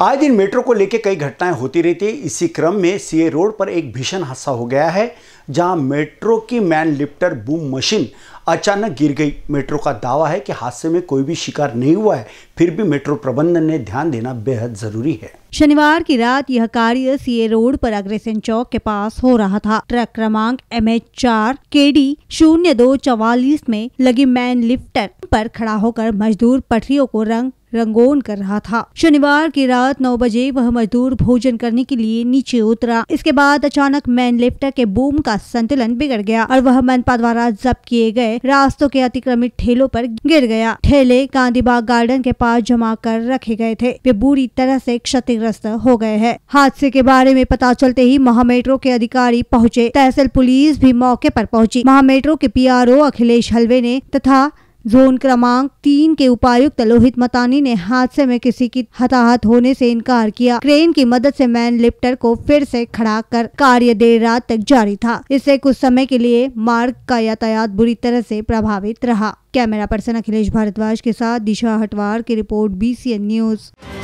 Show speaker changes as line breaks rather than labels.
आज दिन मेट्रो को लेकर कई घटनाएं होती रहती है इसी क्रम में सीए रोड पर एक भीषण हादसा हो गया है जहां मेट्रो की मैन लिफ्टर बूम मशीन अचानक गिर गई मेट्रो का दावा है कि हादसे में कोई भी शिकार नहीं हुआ है फिर भी मेट्रो प्रबंधन ने ध्यान देना बेहद जरूरी है
शनिवार की रात यह कार्य सीए रोड पर अग्रसेन चौक के पास हो रहा था ट्रक क्रमांक एम एच चार के डी शून्य दो चौवालीस में लगी मैन लिफ्टर पर खड़ा होकर मजदूर पटरियों को रंग रंगोन कर रहा था शनिवार की रात नौ बजे वह मजदूर भोजन करने के लिए नीचे उतरा इसके बाद अचानक मैन लिफ्टर के बूम का संतुलन बिगड़ गया और वह मनपा द्वारा जब्त किए गए रास्तों के अतिक्रमित ठेलों पर गिर गया ठेले गांधीबाग गार्डन के पास जमा कर रखे गए थे वे बुरी तरह से क्षतिग्रस्त हो गए है हादसे के बारे में पता चलते ही महामेट्रो के अधिकारी पहुँचे तहसील पुलिस भी मौके आरोप पहुँची महामेट्रो के पी अखिलेश हलवे ने तथा जोन क्रमांक तीन के उपायुक्त लोहित मतानी ने हादसे में किसी की हताहत होने से इनकार किया क्रेन की मदद से मैन लिफ्टर को फिर से खड़ा कर कार्य देर रात तक जारी था इससे कुछ समय के लिए मार्ग का यातायात बुरी तरह से प्रभावित रहा कैमरा पर्सन अखिलेश भारद्वाज के साथ दिशा हटवार की रिपोर्ट बी न्यूज